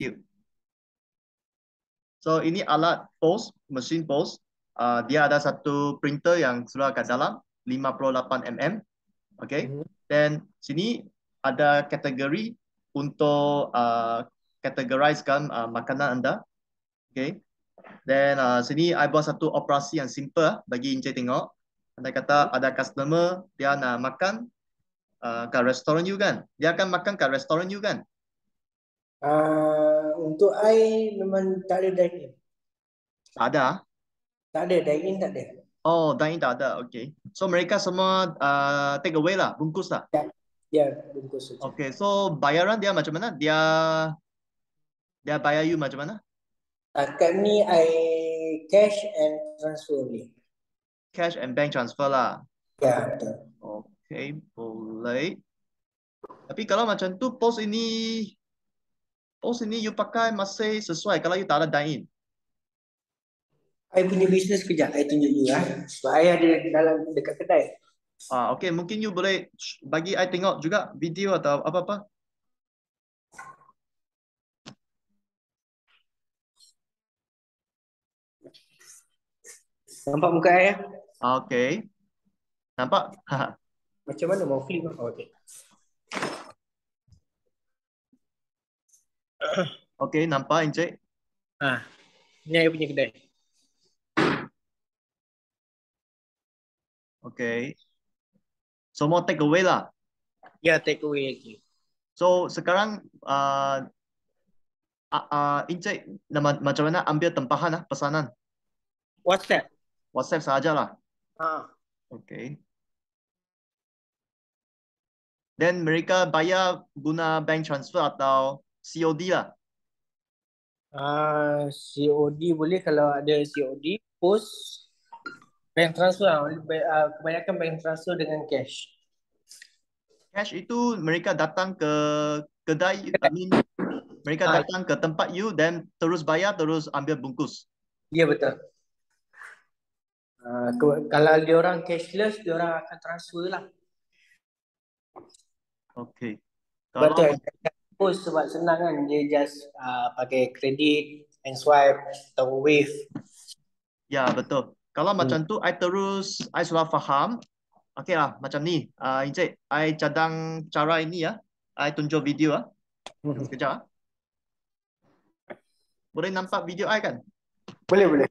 here. So ini alat post, mesin post. Uh, ah, dia ada satu printer yang keluar kat dalam, 58mm. Okay. Dan mm -hmm. sini ada kategori untuk uh, ah, categorizekan uh, ah, makanan anda. Okay. Then uh, sini saya buat satu operasi yang simple bagi Encik tengok. Anda kata ada customer dia nak makan uh, kat restoran you kan? Dia akan makan kat restoran you kan? untuk air memang tak ada dine in. Tak ada? Tak ada, dine in tak ada. Oh, dine in tak ada. Okay. So mereka semua uh, take away lah, bungkus lah. Ya, ya bungkus saja. Okay, so bayaran dia macam mana? Dia dia bayar you macam mana? Takkan ni I cash and transfer ni. Cash and bank transfer lah. Ya, betul. Okay, boleh. Tapi kalau macam tu, post ini Oh sini you pakai masa sesuai kalau you tak ada dine-in. I punya bisnes kerja. I tunjuk you lah. Sebab I ada dalam dekat kedai. Ah, okay. Mungkin you boleh bagi I tengok juga video atau apa-apa. Nampak muka I ya? Okay. Nampak? Macam mana mau flip? Oh, okay. Okey, nampak Encik? Ha. Ini saya punya kedai. Okey. Semua so, take away lah? Ya, yeah, take away lagi. Okay. So, sekarang uh, uh, uh, Encik nama, macam mana ambil tempahan lah, pesanan? WhatsApp. WhatsApp sahaja lah. Ha. Okey. Then mereka bayar guna bank transfer atau COD lah. Ah, uh, COD boleh kalau ada COD post bank transfer lah. kebanyakan bank transfer dengan cash. Cash itu mereka datang ke kedai, I mean, mereka uh, datang ke tempat you dan terus bayar terus ambil bungkus. Ya yeah, betul. Uh, kalau dia orang cashless dia orang akan transfer lah. Okay. Kalau betul post sebab senang kan dia just uh, pakai kredit and swipe atau wave ya betul kalau hmm. macam tu I terus I sudah faham okay lah macam ni uh, Encik I cadang cara ini ya I tunjuk video lah sekejap lah boleh nampak video I kan boleh boleh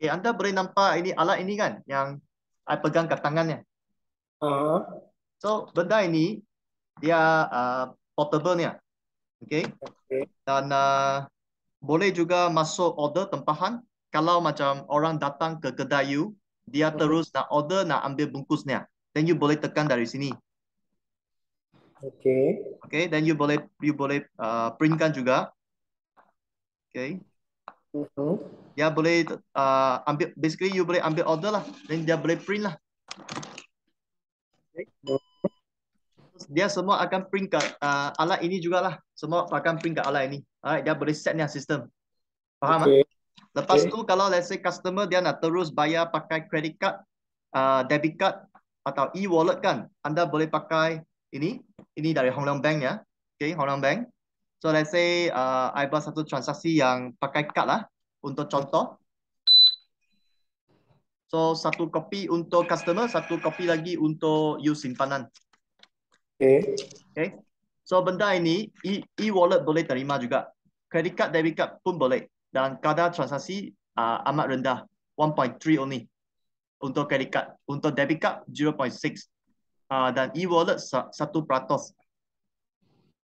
Okay, eh, anda boleh nampak ini alat ini kan yang I pegang kat tangannya. Uh. So, benda ini dia uh, portable nya. Ah. Okay. okay. Dan uh, boleh juga masuk order tempahan. Kalau macam orang datang ke kedai you, dia okay. Hmm. terus nak order, nak ambil bungkusnya. Ah. Then you boleh tekan dari sini. Okay. Okay, then you boleh you boleh uh, printkan juga. Okay. Uh-huh. Dia boleh uh, ambil, basically you boleh ambil order lah. Then dia boleh print lah. Okay. Uh-huh dia semua akan peringkat uh, alat ini jugalah. Semua akan print peringkat alat ini. Alright, dia boleh set ni sistem. Faham ah? okay. Lepas okay. tu kalau let's say customer dia nak terus bayar pakai credit card, uh, debit card atau e-wallet kan, anda boleh pakai ini. Ini dari Hong Leong Bank ya. Okay, Hong Leong Bank. So let's say uh, I buat satu transaksi yang pakai card lah. Untuk contoh. So satu kopi untuk customer, satu kopi lagi untuk you simpanan. Okay. okay. So benda ini e, e-wallet boleh terima juga. Credit card, debit card pun boleh. Dan kadar transaksi uh, amat rendah. 1.3 only. Untuk credit card. Untuk debit card, 0.6. Uh, dan e-wallet, 1 peratus.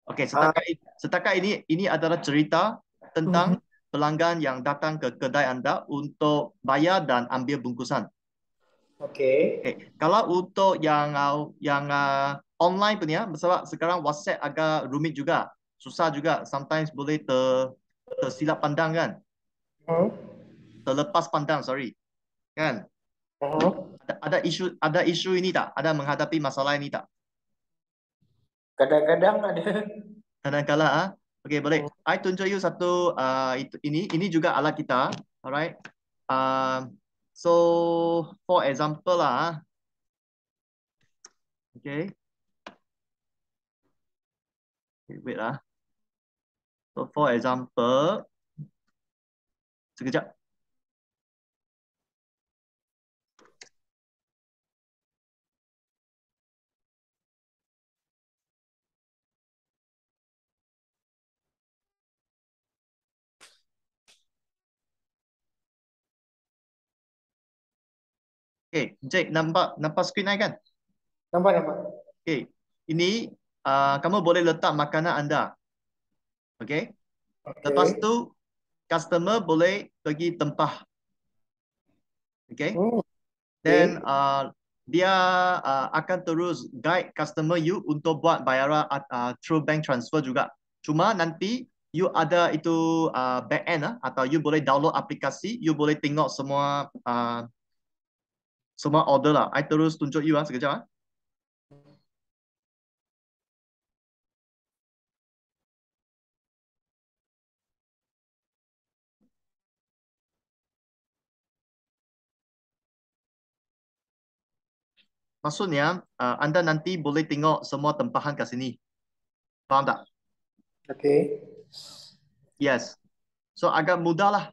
Okay, setakat, uh, setakat ini, ini adalah cerita tentang uh mhm. -huh. pelanggan yang datang ke kedai anda untuk bayar dan ambil bungkusan. Okay. okay. Kalau untuk yang uh, yang uh, online punya, ah. ya sebab sekarang WhatsApp agak rumit juga susah juga sometimes boleh ter tersilap pandang kan uh terlepas pandang sorry kan Oh. ada, ada isu ada isu ini tak ada menghadapi masalah ini tak kadang-kadang ada kadang-kadang ah ha? okay boleh uh I tunjuk you satu ah, itu ini ini juga alat kita alright uh, so for example lah Okay. Okay, wait lah. So for example, sekejap. Okay, Jake, nampak nampak skrin saya kan? Nampak, nampak. Okay, ini Ah, kamu boleh letak makanan anda. Okay. okay. Lepas tu, customer boleh pergi tempah. Okay. Oh. Then okay. Uh, dia uh, akan terus guide customer you untuk buat bayaran uh, through bank transfer juga. Cuma nanti you ada itu uh, back end uh, atau you boleh download aplikasi, you boleh tengok semua uh, semua order lah. I terus tunjuk you lah uh, sekejap. Uh. Maksudnya, uh, anda nanti boleh tengok semua tempahan kat sini. Faham tak? Okay. Yes. So, agak mudah lah.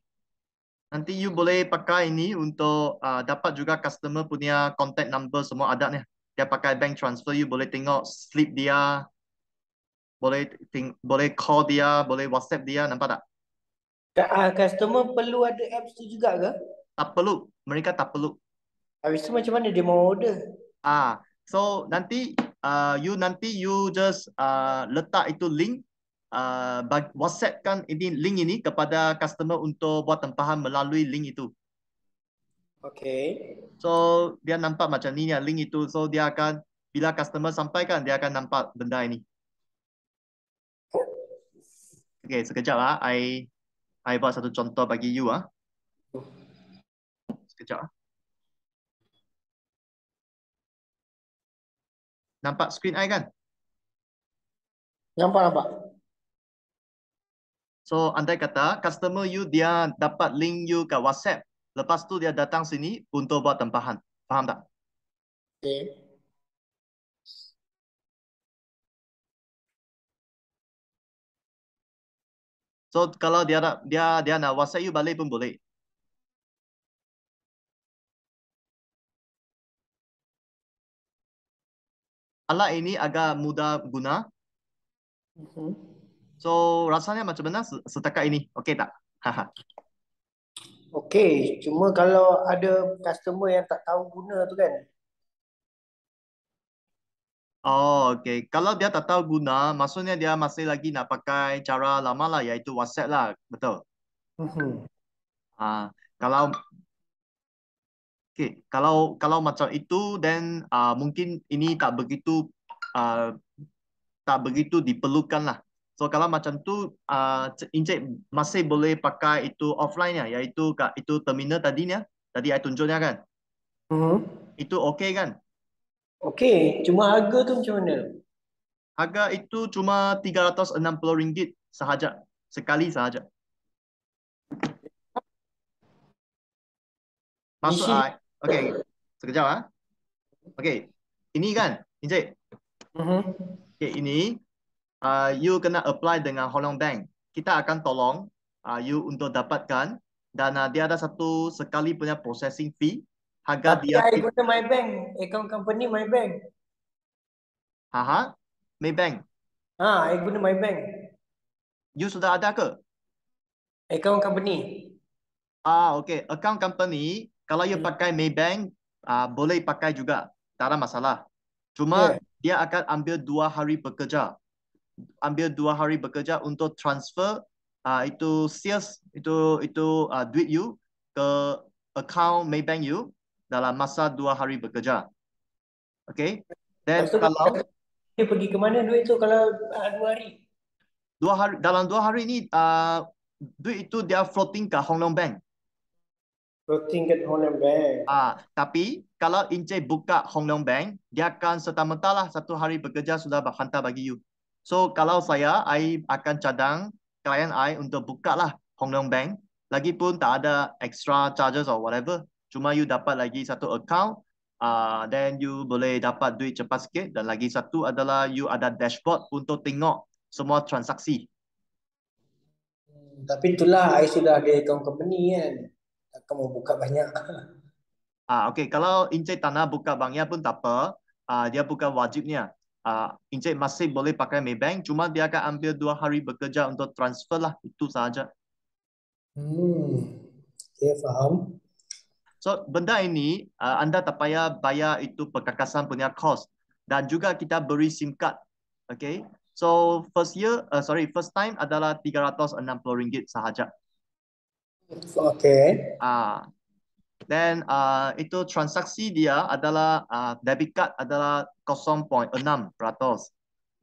Nanti you boleh pakai ini untuk uh, dapat juga customer punya contact number semua ada ni. Dia pakai bank transfer, you boleh tengok slip dia. Boleh ting boleh call dia, boleh WhatsApp dia, nampak tak? Tak, uh, ah, customer perlu ada apps tu juga ke? Tak perlu. Mereka tak perlu. Habis tu macam mana dia mau order? Ah, uh, so nanti uh, you nanti you just uh, letak itu link uh, ah, WhatsApp kan ini link ini kepada customer untuk buat tempahan melalui link itu. Okay. So dia nampak macam ni ya link itu. So dia akan bila customer sampaikan dia akan nampak benda ini. Okay, sekejap lah. I, I buat satu contoh bagi you ah. Hmm. Sekejap ah. Nampak screen I kan? Nampak, nampak. So, andai kata customer you, dia dapat link you ke WhatsApp. Lepas tu dia datang sini untuk buat tempahan. Faham tak? Okay. So kalau dia dia dia nak WhatsApp you balik pun boleh. alat ini agak mudah guna. Mm-hmm. So rasanya macam mana setakat ini? Okey tak? Okey, cuma kalau ada customer yang tak tahu guna tu kan? Oh, okey. Kalau dia tak tahu guna, maksudnya dia masih lagi nak pakai cara lama lah, yaitu WhatsApp lah, betul? Mm-hmm. Ah, kalau Okay, kalau kalau macam itu, then uh, mungkin ini tak begitu uh, tak begitu diperlukan lah. So kalau macam tu, uh, Encik masih boleh pakai itu offline ya, iaitu itu terminal tadi tadinya. Tadi saya tunjuknya kan? Uh hmm. -huh. Itu okay kan? Okay, cuma harga tu macam mana? Harga itu cuma tiga ratus enam puluh ringgit sahaja. Sekali sahaja. Masuk. Ah, Okay, sekejap ah. Okay, ini kan, Encik. Mm-hmm. Okay, ini uh, you kena apply dengan Hong Bank. Kita akan tolong uh, you untuk dapatkan dan dia ada satu sekali punya processing fee. Harga Tapi dia I guna my bank, account company my bank. Haha, my bank. Ah, saya guna my bank. You sudah ada ke? Account company. Ah, okay. Account company kalau you hmm. pakai Maybank uh, boleh pakai juga tak ada masalah cuma yeah. dia akan ambil dua hari bekerja ambil dua hari bekerja untuk transfer uh, itu sales itu itu uh, duit you ke account Maybank you dalam masa dua hari bekerja okay then Maksud kalau dia pergi ke mana duit itu kalau uh, dua hari dua hari dalam dua hari ni uh, duit itu dia floating ke Hong Kong Bank. Oh, Routing at Hong Leong Bank. Ah, tapi kalau Encik buka Hong Leong Bank, dia akan serta-merta lah satu hari bekerja sudah hantar bagi you. So kalau saya, I akan cadang klien I untuk buka lah Hong Leong Bank. Lagipun tak ada extra charges or whatever. Cuma you dapat lagi satu account. Ah, uh, then you boleh dapat duit cepat sikit. Dan lagi satu adalah you ada dashboard untuk tengok semua transaksi. Hmm, tapi itulah, I sudah ada account company kan takkan mau buka banyak. Ah, okay. Kalau Encik tak nak buka banyak pun tak apa. Ah, dia buka wajibnya. Ah, Encik masih boleh pakai Maybank. Cuma dia akan ambil dua hari bekerja untuk transfer lah. Itu sahaja. Hmm. Okay, faham. So, benda ini, ah, anda tak payah bayar itu perkakasan punya kos. Dan juga kita beri SIM card. Okay. So, first year, uh, sorry, first time adalah RM360 sahaja. Okay. Ah, uh, then ah uh, itu transaksi dia adalah ah uh, debit card adalah 0.6 peratus,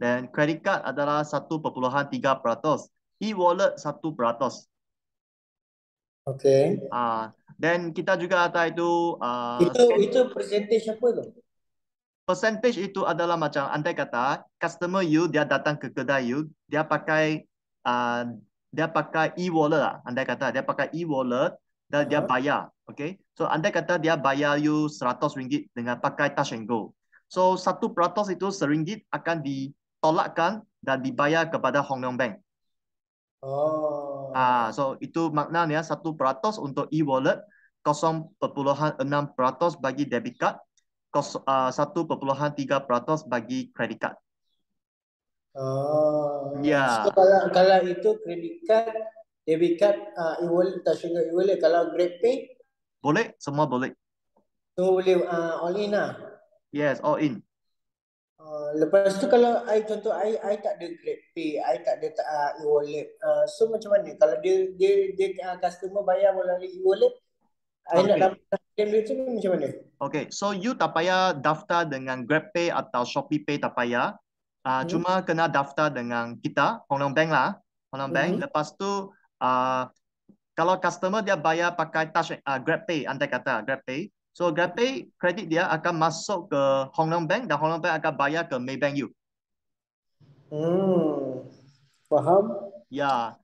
then credit card adalah satu perpuluhan tiga peratus, e wallet satu peratus. Okay. Ah, uh, then kita juga ada itu ah. Uh, itu scan. itu percentage apa tu? Percentage itu adalah macam andai kata customer you dia datang ke kedai you dia pakai ah. Uh, dia pakai e-wallet lah. Anda kata dia pakai e-wallet dan dia ah. bayar. Okay. So anda kata dia bayar you seratus ringgit dengan pakai touch and go. So satu peratus itu seringgit akan ditolakkan dan dibayar kepada Hong Leong Bank. Oh. Ah, so itu maknanya satu peratus untuk e-wallet, kosong perpuluhan enam peratus bagi debit card, ah, satu perpuluhan tiga peratus bagi credit card. Oh. Ya. Yeah. So, kalau, kalau itu credit card, debit card, uh, ah, e wallet, tak sehingga e wallet. Kalau GrabPay? Boleh, semua boleh. So, boleh uh, all in lah? Yes, all in. Uh, lepas tu kalau I, contoh I, I tak ada GrabPay, I tak ada uh, e-wallet. Uh, so macam mana? Kalau dia dia, dia uh, customer bayar melalui e-wallet, okay. I nak dapat claim dia macam mana? Okay, so you tak payah daftar dengan GrabPay atau ShopeePay tak payah. Uh, hmm. Cuma kena daftar dengan kita, Hong Leong Bank lah. Hong Leong Bank. Hmm. Lepas tu, uh, kalau customer dia bayar pakai touch, uh, Grab Pay, andai kata Grab Pay. So Grab Pay, kredit dia akan masuk ke Hong Leong Bank dan Hong Leong Bank akan bayar ke Maybank you. Hmm. Faham? Ya.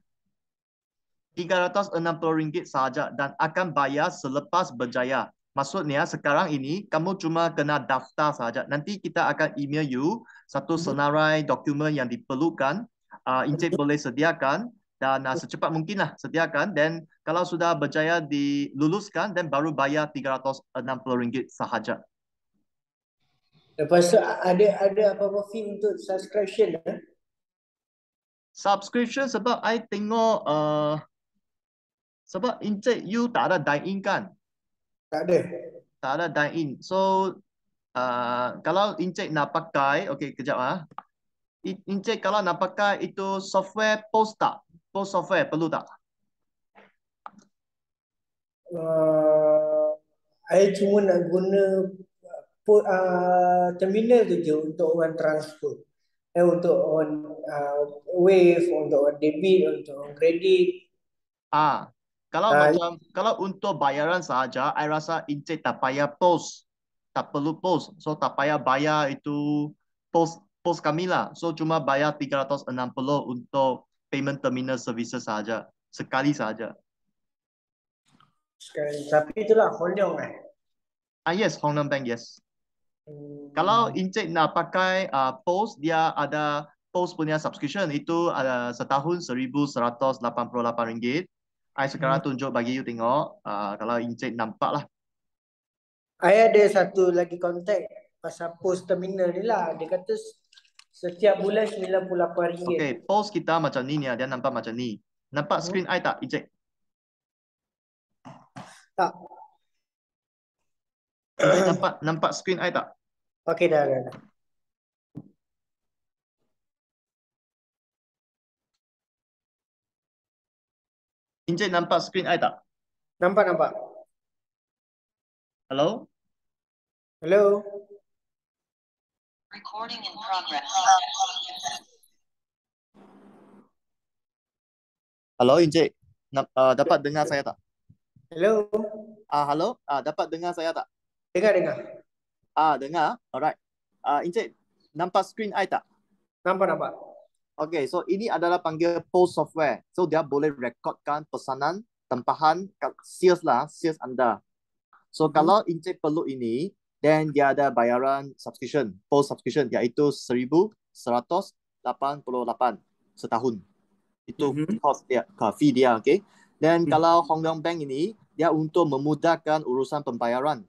tiga ratus enam puluh ringgit sahaja dan akan bayar selepas berjaya. Maksudnya sekarang ini kamu cuma kena daftar saja. Nanti kita akan email you satu hmm. senarai dokumen yang diperlukan. Uh, Encik boleh sediakan dan uh, secepat mungkinlah sediakan. Dan kalau sudah berjaya diluluskan, dan baru bayar tiga ratus enam puluh ringgit sahaja. Lepas tu ada ada apa-apa fee untuk subscription? Eh? Subscription sebab I tengok uh, sebab Encik you tak ada dine-in kan? Tak ada. Tak ada dine in. So uh, kalau Encik nak pakai, okay kejap ah. Ha. Encik kalau nak pakai itu software post tak? Post software perlu tak? Saya uh, cuma nak guna uh, terminal tu je untuk orang transfer. Eh, untuk on uh, wave, untuk on debit, untuk on credit. Ah, kalau Hai. Ah, macam kalau untuk bayaran sahaja, saya rasa Encik tak payah post. Tak perlu post. So tak payah bayar itu post post kami lah. So cuma bayar 360 untuk payment terminal services saja. Sekali saja. Sekali. Tapi itulah Hong Leong eh. Ah yes, Hong Leong Bank yes. Hmm. Kalau Encik nak pakai uh, post, dia ada post punya subscription itu ada uh, setahun rm ringgit. Saya sekarang hmm. tunjuk bagi you tengok. Uh, kalau Encik nampak lah. Saya ada satu lagi kontak pasal post terminal ni lah. Dia kata setiap bulan RM98. Okay, post kita macam ni ni lah. Dia nampak macam ni. Nampak hmm. screen saya tak, Encik? Tak. Nampak, nampak screen saya tak? Okay, dah, dah, dah. Encik nampak screen saya tak? Nampak, nampak. Hello? Hello? Recording in progress. Hello, Encik. uh, dapat dengar saya tak? Hello? Ah, uh, hello? Ah, uh, dapat dengar saya tak? Dengar, dengar. Ah, uh, dengar. Alright. Ah, uh, Encik, nampak screen saya tak? Nampak, nampak. Okay, so ini adalah panggil post software. So dia boleh rekodkan pesanan tempahan sales lah, sales anda. So hmm. kalau Encik perlu ini, then dia ada bayaran subscription, post subscription iaitu 1188 setahun. Itu hmm. cost dia, coffee dia, okay. Dan hmm. kalau Hong Leong Bank ini, dia untuk memudahkan urusan pembayaran.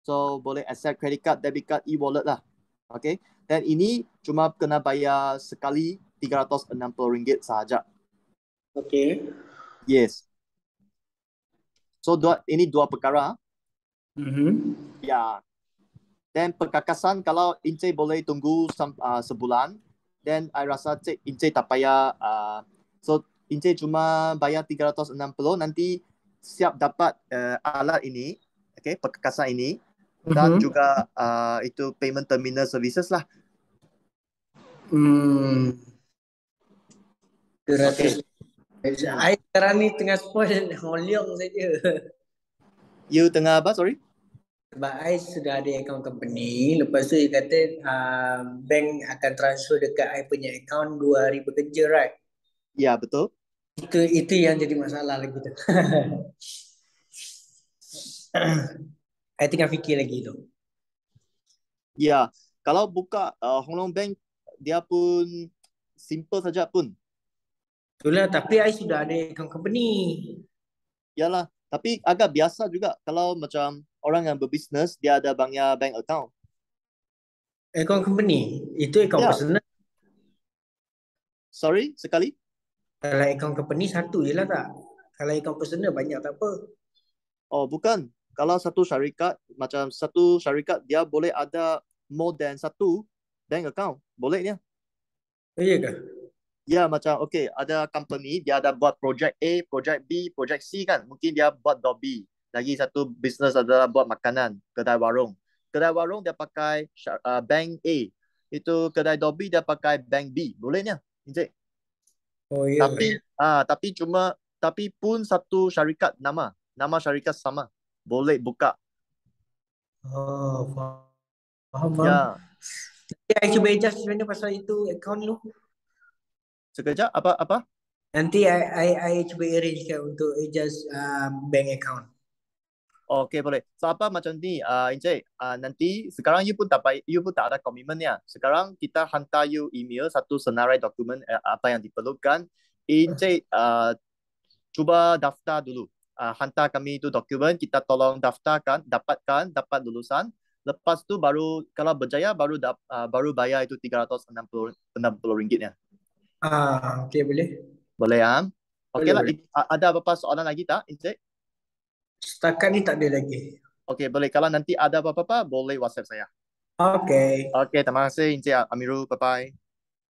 So boleh accept credit card, debit card, e-wallet lah. Okay. Then ini cuma kena bayar sekali RM360 sahaja. Okay. Yes. So dua, ini dua perkara. Mm-hmm. Ya. Then perkakasan kalau Ince boleh tunggu sem, uh, ah, sebulan, then I rasa Ince, Ince tak payah. Uh, so Ince cuma bayar 360 nanti siap dapat uh, alat ini, okay, perkakasan ini. Mm-hmm. Dan juga uh, itu payment terminal services lah. Hmm. Okay. I sekarang ni tengah spoil Hong Leong saja. You tengah apa? Sorry. Sebab I sudah ada account company. Lepas tu dia kata uh, bank akan transfer dekat I punya account dua hari bekerja, right? Ya, yeah, betul. Itu, itu yang jadi masalah lagi tu. I tengah fikir lagi tu. Ya, yeah. kalau buka uh, Hong Leong Bank, dia pun simple saja pun Itulah tapi AI sudah ada account company. Yalah, tapi agak biasa juga kalau macam orang yang berbisnes dia ada banyak bank account. Account company, itu account yeah. personal. Sorry, sekali. Kalau account company satu je lah tak? Kalau account personal banyak tak apa. Oh bukan. Kalau satu syarikat, macam satu syarikat dia boleh ada more than satu bank account. Boleh ni? Ya? Iya ke? Ya macam okay ada company dia ada buat project A, project B, project C kan. Mungkin dia buat dobi Lagi satu business adalah buat makanan, kedai warung. Kedai warung dia pakai uh, bank A. Itu kedai dobi dia pakai bank B. Boleh Bolehnya? Encik? Oh, yeah. Tapi ya. ah uh, tapi cuma tapi pun satu syarikat nama. Nama syarikat sama. Boleh buka. Oh, faham. Faham. Ya. Yeah. Saya cuba adjust sebenarnya pasal itu account tu sekejap apa apa nanti i i i cuba arrange kan untuk adjust uh, bank account Okay boleh. So apa macam ni uh, Encik, uh, nanti sekarang you pun tak, you pun tak ada komitmen ya. Sekarang kita hantar you email satu senarai dokumen uh, apa yang diperlukan. Encik uh, cuba daftar dulu. Uh, hantar kami itu dokumen, kita tolong daftarkan, dapatkan, dapat lulusan. Lepas tu baru, kalau berjaya baru da, uh, baru bayar itu rm ringgit ya. Ah, okey boleh. Boleh ya. lah. ada apa-apa soalan lagi tak? Is it? Setakat ni tak ada lagi. Okey, boleh. Kalau nanti ada apa-apa boleh WhatsApp saya. Okey. Okey, terima kasih Encik Amirul. Bye-bye.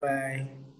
Bye. -bye. Bye.